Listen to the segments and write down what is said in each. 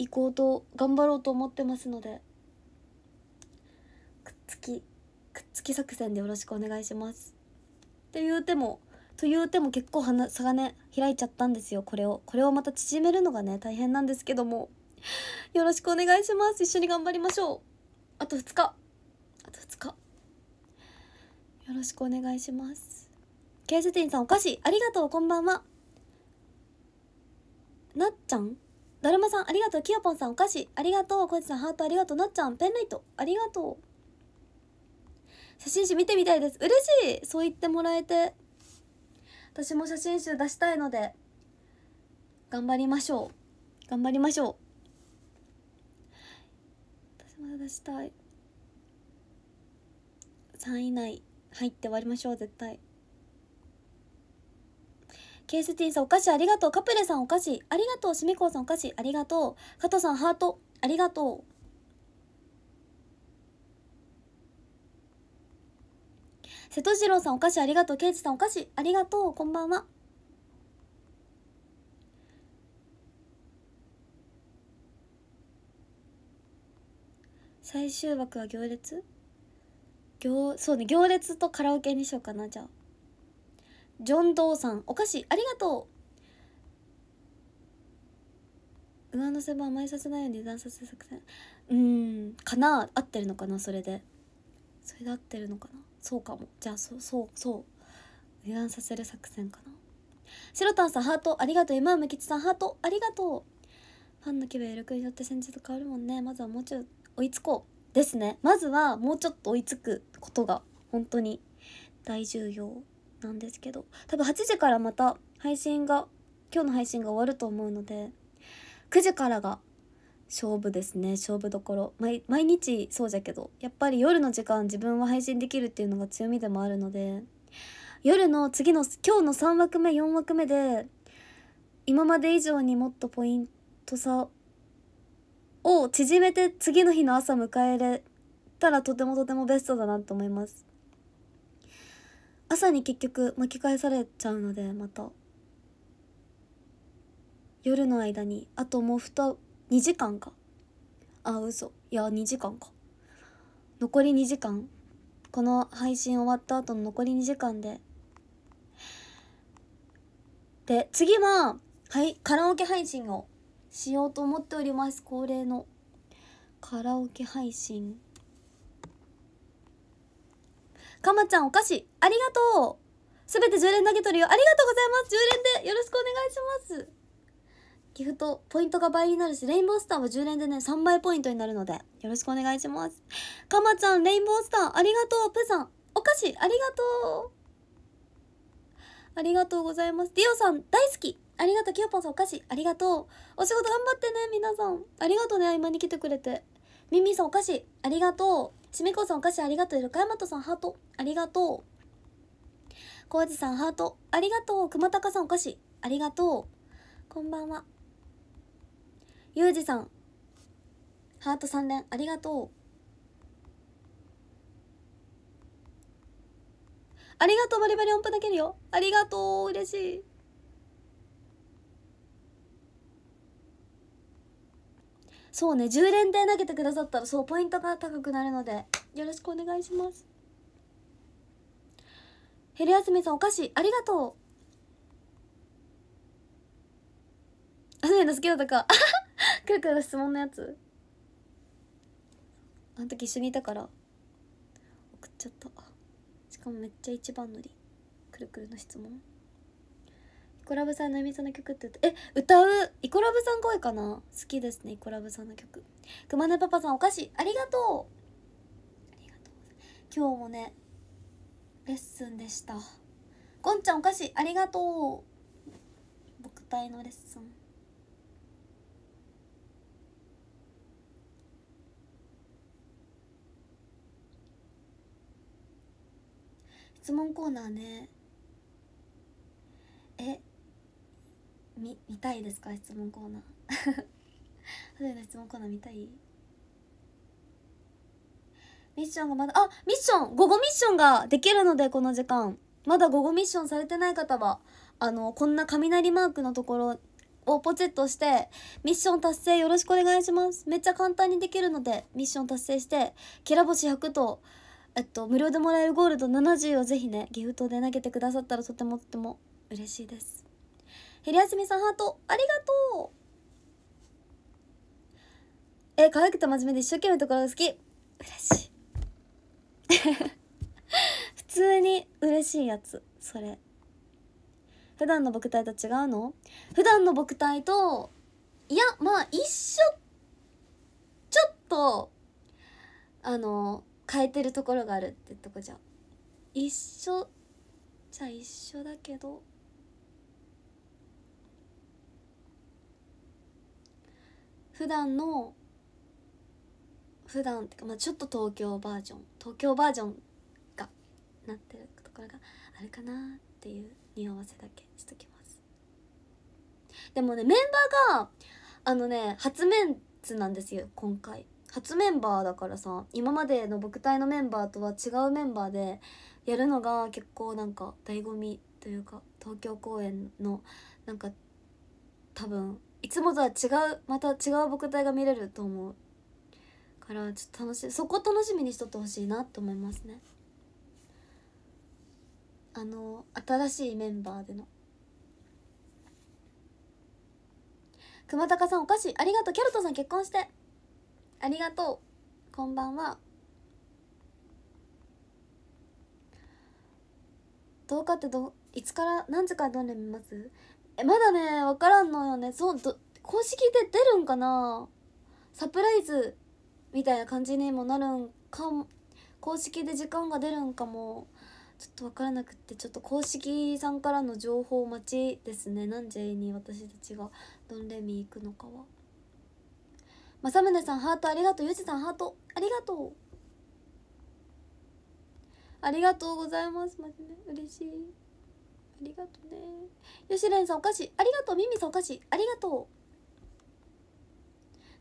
行こうと頑張ろうと思ってますのでくっつきくっつき作戦でよろしくお願いします。っていう手もという手も結構差がね開いちゃったんですよこれをこれをまた縮めるのがね大変なんですけどもよろしくお願いします一緒に頑張りましょうあと2日あと2日よろしくお願いしますケイセティンさんお菓子ありがとうこんばんはなっちゃんだるまさんありがとうきよぽんさんお菓子ありがとうこいちさんハートありがとうなっちゃんペンライトありがとう写真集見てみたいです嬉しいそう言ってもらえて私も写真集出したいので頑張りましょう頑張りましょう私ま出したい3位以内入って終わりましょう絶対ケースティンさんお菓子ありがとう。カプレさんお菓子ありがとう。しめこうさんお菓子ありがとう。加藤さんハートありがとう。瀬戸次郎さんお菓子ありがとう。ケイジさんお菓子ありがとう。こんばんは。最終枠は行列行そうね行列とカラオケにしようかなじゃあジョン・ドーさんお菓子ありがとう上乗せも甘えさせないように値段させ作戦うんかな合ってるのかなそれでそれで合ってるのかなそうかもじゃあそうそうそう値段させる作戦かな白田さんハートありがとう今梅吉さんハートありがとうファンの気分力によって戦術変わるもんねまずはもうちょい追いつこうですねまずはもうちょっと追いつくことが本当に大重要なんですけど多分8時からまた配信が今日の配信が終わると思うので9時からが勝負ですね勝負どころ毎日そうじゃけどやっぱり夜の時間自分は配信できるっていうのが強みでもあるので夜の次の今日の3枠目4枠目で今まで以上にもっとポイント差を縮めて次の日の朝迎えれたらとてもとてもベストだなと思います。朝に結局巻き返されちゃうのでまた夜の間にあともうふと2時間かあ嘘いや2時間か残り2時間この配信終わった後の残り2時間でで次は、はい、カラオケ配信をしようと思っております恒例のカラオケ配信かまちゃんお菓子、ありがとうすべて10連投げ取るよ。ありがとうございます !10 連でよろしくお願いしますギフト、ポイントが倍になるし、レインボースターは10連でね、3倍ポイントになるので、よろしくお願いします。かまちゃん、レインボースター、ありがとうプさん、お菓子、ありがとうありがとうございます。ディオさん、大好きありがとう、キヨポンさんお菓子、ありがとう。お仕事頑張ってね、皆さん。ありがとうね、合間に来てくれて。ミミさんお菓子、ありがとうちみこさんお菓子ありがとう。横山とさんハート。ありがとう。こうじさんハート。ありがとう。くまたかさんお菓子。ありがとう。こんばんは。ゆうじさん。ハート3連。ありがとう。ありがとう、バリバリ音符だけるよ。ありがとう、嬉しい。そうね10連で投げてくださったらそうポイントが高くなるのでよろしくお願いしますヘレヤスミさんお菓子ありがとうあそういうの好きだったか くるくる質問のやつあの時一緒にいたから送っちゃったしかもめっちゃ一番乗りくるくるの質問コラブさんのみさんの曲ってえ歌うイコラブさん声かな好きですねイコラブさんの曲くまねパパさんお菓子ありがとうありがとう今日もねレッスンでしたゴンちゃんお菓子ありがとう僕隊のレッスン質問コーナーねえ見見たいですか質問コーナー初めて質問コーナー見たいミッションがまだあミッション午後ミッションができるのでこの時間まだ午後ミッションされてない方はあのこんな雷マークのところをポチッとしてミッション達成よろしくお願いしますめっちゃ簡単にできるのでミッション達成してきら星100とえっと無料でもらえるゴールド70をぜひねギフトで投げてくださったらとてもとても嬉しいです平休みさんハートありがとうえ可愛くて真面目で一生懸命ところが好き嬉しい 普通に嬉しいやつそれ普段の僕体と違うの普段の僕体といやまあ一緒ちょっとあの変えてるところがあるってとこじゃ一緒じゃ一緒だけど普段の普段ってか、まあ、ちょっと東京バージョン東京バージョンがなってるところがあるかなっていう匂わせだけしときますでもねメンバーがあのね初メンツなんですよ今回初メンバーだからさ今までの僕隊のメンバーとは違うメンバーでやるのが結構なんか醍醐味というか東京公演のなんか多分いつもとは違うまた違う僕体が見れると思うからちょっと楽しそこ楽しみにしとってほしいなと思いますねあの新しいメンバーでの熊高さんお菓子ありがとうキャルトさん結婚してありがとうこんばんはうかってどいつから何時からどで見ますえまだね分からんのよねそうど公式で出るんかなサプライズみたいな感じにもなるんかも公式で時間が出るんかもちょっと分からなくってちょっと公式さんからの情報待ちですね何時に私たちがドンレミ行くのかは政宗さんハートありがとうゆじさんハートありがとうありがとうございますマジで嬉しいありがとねよしれんさんお菓子ありがとうみみさんお菓子ありがとう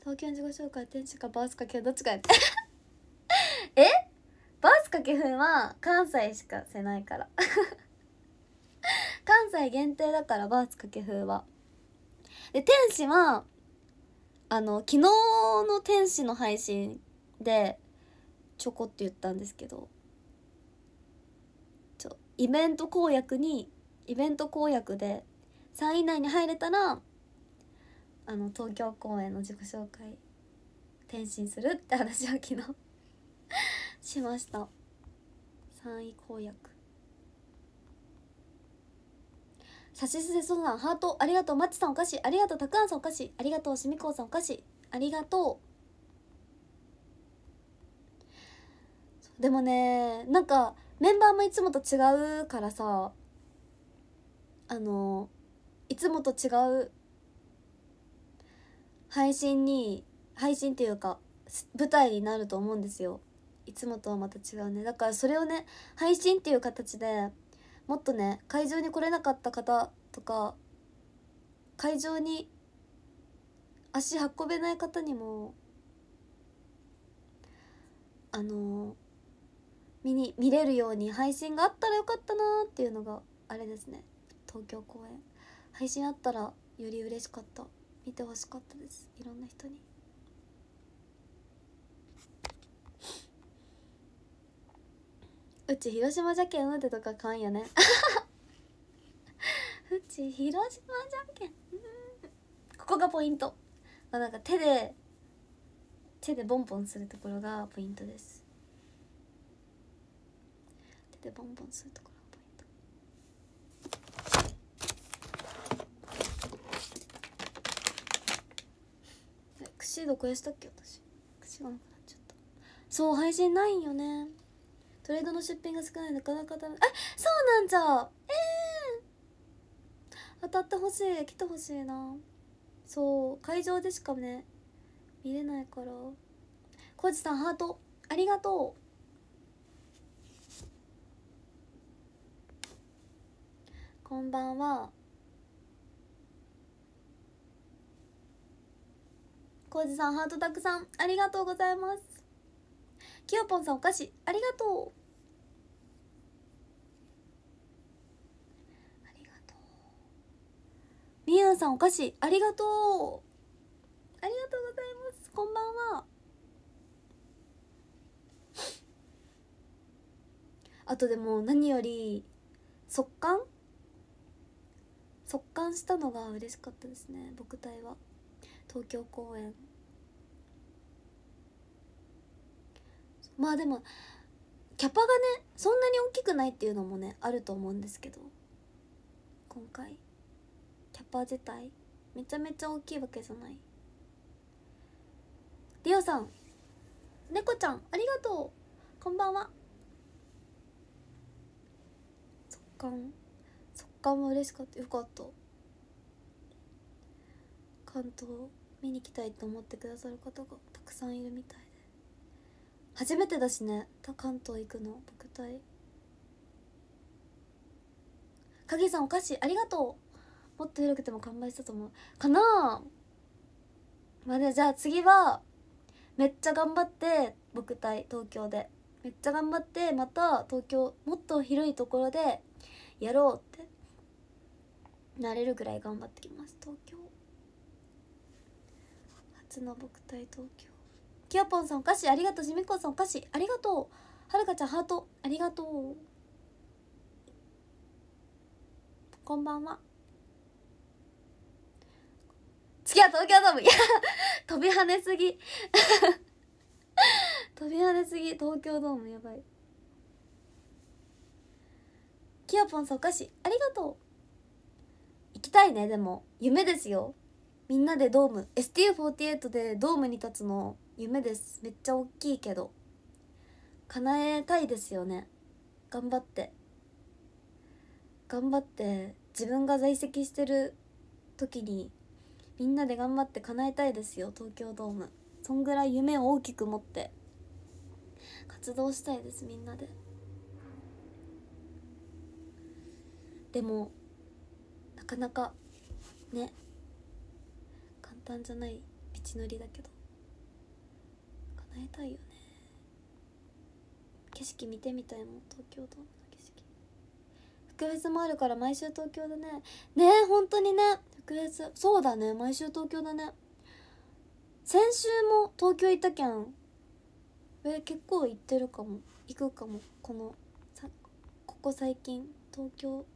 東京の自己紹介天使かバースかけどっちかやって えバースかけふんは関西しかせないから 関西限定だからバースかけふんはで天使はあの昨日の天使の配信でちょこって言ったんですけどイベント公約にイベント公約で3位以内に入れたらあの東京公演の自己紹介転身するって話を昨日 しました3位公約さしすせそさんハートありがとうマッチさんお菓子ありがとうたくあんさんお菓子ありがとうしみこうさんお菓子ありがとうでもねなんかメンバーもいつもと違うからさあのいつもと違う配信に配信っていうか舞台になると思うんですよいつもとはまた違うねだからそれをね配信っていう形でもっとね会場に来れなかった方とか会場に足運べない方にもあの見に見れるように配信があったらよかったなっていうのがあれですね東京公演配信あったらより嬉しかった見てほしかったですいろんな人にうち広島じゃけんうてとかかんよねうち広島じゃけんここがポイントあなんか手で手でボンボンするところがポイントです手でボンボンするところシードやしたっけ私口がなくなっちゃったそう配信ないんよねトレードの出品が少ないなかなかダメあそうなんじゃええー、当たってほしい来てほしいなそう会場でしかね見れないからコージさんハートありがとうこんばんはコージさんハートたくさんありがとうございますきよぽんさんお菓子ありがとうありがとうみゆんさんお菓子ありがとうありがとうございますこんばんはあとでも何より速乾速乾したのが嬉しかったですね僕体は。東京公演まあでもキャパがねそんなに大きくないっていうのもねあると思うんですけど今回キャパ自体めちゃめちゃ大きいわけじゃないリオさん猫ちゃんありがとうこんばんは速感速感も嬉しかったよかった関東見に来たいと思ってくださる方がたくさんいるみたいで初めてだしね関東行くの僕隊影さんお菓子ありがとうもっと広くても完売したと思うかなあまあねじゃあ次はめっちゃ頑張って僕対東京でめっちゃ頑張ってまた東京もっと広いところでやろうってなれるぐらい頑張ってきます東京の僕対東京きよぽんさんお菓子ありがとうじみこさんお菓子ありがとうはるかちゃんハートありがとうこんばんは次は東京ドームいや飛び跳ねすぎ 飛び跳ねすぎ東京ドームやばいきよぽんさんお菓子ありがとう行きたいねでも夢ですよみんなでドーム STU48 でドームに立つの夢ですめっちゃ大きいけど叶えたいですよね頑張って頑張って自分が在籍してる時にみんなで頑張って叶えたいですよ東京ドームそんぐらい夢を大きく持って活動したいですみんなででもなかなかね端じゃない道のりだけど叶えたいよね景色見てみたいもん東京ドームの景色福別もあるから毎週東京だねねえ本当にね福別そうだね毎週東京だね先週も東京行ったけんえ結構行ってるかも行くかもこのさここ最近東京行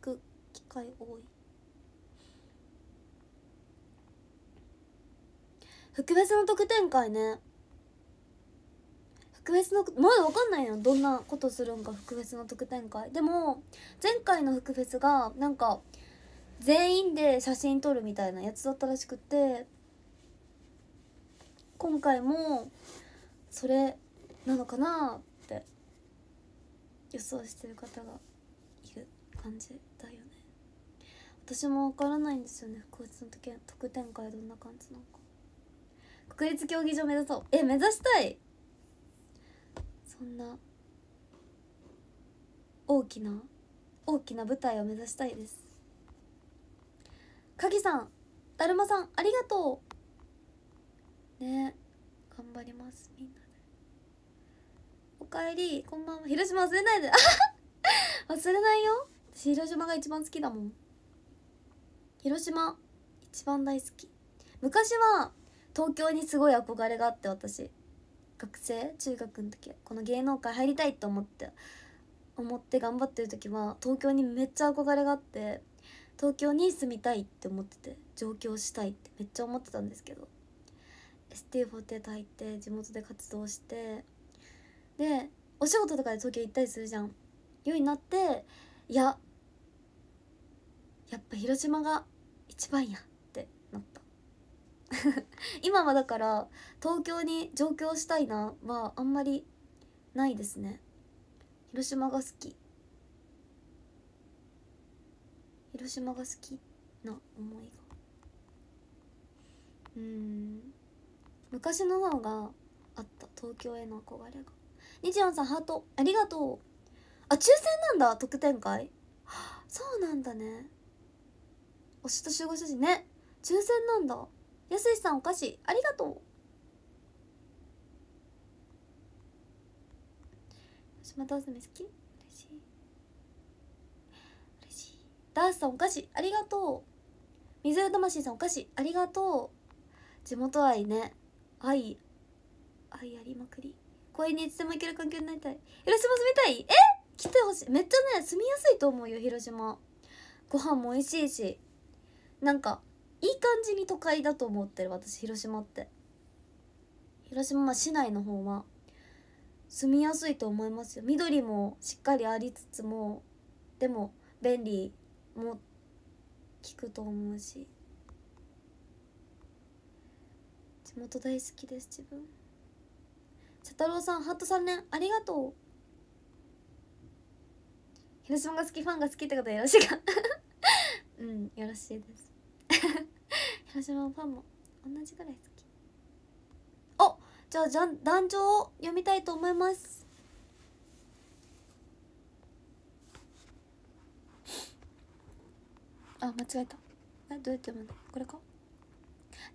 く機会多い福別の特典会ね福別のまだ分かんないよどんなことするんか福別の特典会でも前回の福別がなんか全員で写真撮るみたいなやつだったらしくて今回もそれなのかなって予想してる方がいる感じだよね私も分からないんですよね福別の特典会どんな感じなのか国立競技場目指そうえ目指したいそんな大きな大きな舞台を目指したいです鍵さんだるまさんありがとうね頑張りますみんなでおかえりこんばんは広島忘れないで 忘れないよ私広島が一番好きだもん広島一番大好き昔は東京にすごい憧れがあって私学生中学の時この芸能界入りたいと思って思って頑張ってる時は東京にめっちゃ憧れがあって東京に住みたいって思ってて上京したいってめっちゃ思ってたんですけど ST48 入って地元で活動してでお仕事とかで東京行ったりするじゃんようになっていややっぱ広島が一番や 今はだから東京に上京したいなはあんまりないですね広島が好き広島が好きな思いがうん昔の方があった東京への憧れがにちさんハートありがとうあ抽選なんだ特典会そうなんだね推しと集合写真ね抽選なんだやすしさんお菓子ありがとう島ダース好き嬉しい嬉しいダースさんお菓子ありがとう水る魂さんお菓子ありがとう地元愛ね愛愛ありまくり公園にいつでも行ける環境になりたい広島住みたいえ来てほしいめっちゃね住みやすいと思うよ広島ご飯も美味しいしなんかいい感じに都会だと思ってる私広島って広島市内の方は住みやすいと思いますよ緑もしっかりありつつもでも便利も聞くと思うし地元大好きです自分茶太郎さんハート3年ありがとう広島が好きファンが好きってことよろしいか うんよろしいです広島ファンも同じぐらい好きおじゃあじゃ壇上を読みたいと思いますあ間違えたえどうやって読むのこれか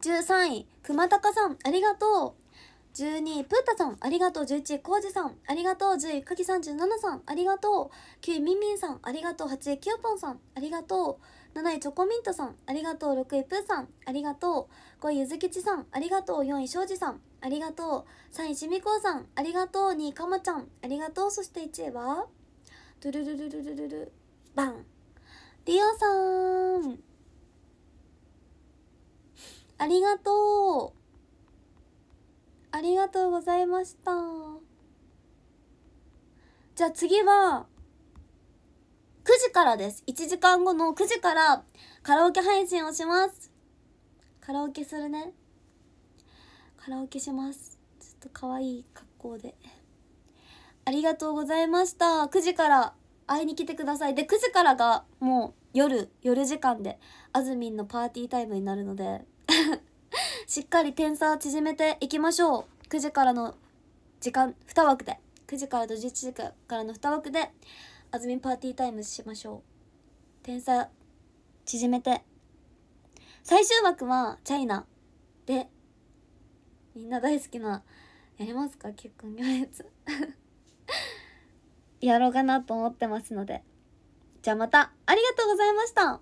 13位熊高さんありがとう12位プータさんありがとう11位コウジさんありがとう10位カキ37さんありがとう9位ミンミンさんありがとう8位キヨポンさんありがとう7位チョコミントさんありがとう6位プーさんありがとう5位ゆずきちさんありがとう4位庄司さんありがとう3位しみこうさんありがとう2位かまちゃんありがとうそして1位はドゥルルルルルルルバンリオさんありがとうありがとうございましたじゃあ次は9時からです1時間後の9時からカラオケ配信をしますカラオケするねカラオケしますちょっと可愛い格好でありがとうございました9時から会いに来てくださいで9時からがもう夜夜時間であずみんのパーティータイムになるので しっかり点差を縮めていきましょう9時からの時間2枠で9時からと11時からの2枠であずみんパーティータイムしましょう点差縮めて最終枠はチャイナでみんな大好きなやりますか結婚行列 やろうかなと思ってますのでじゃあまたありがとうございました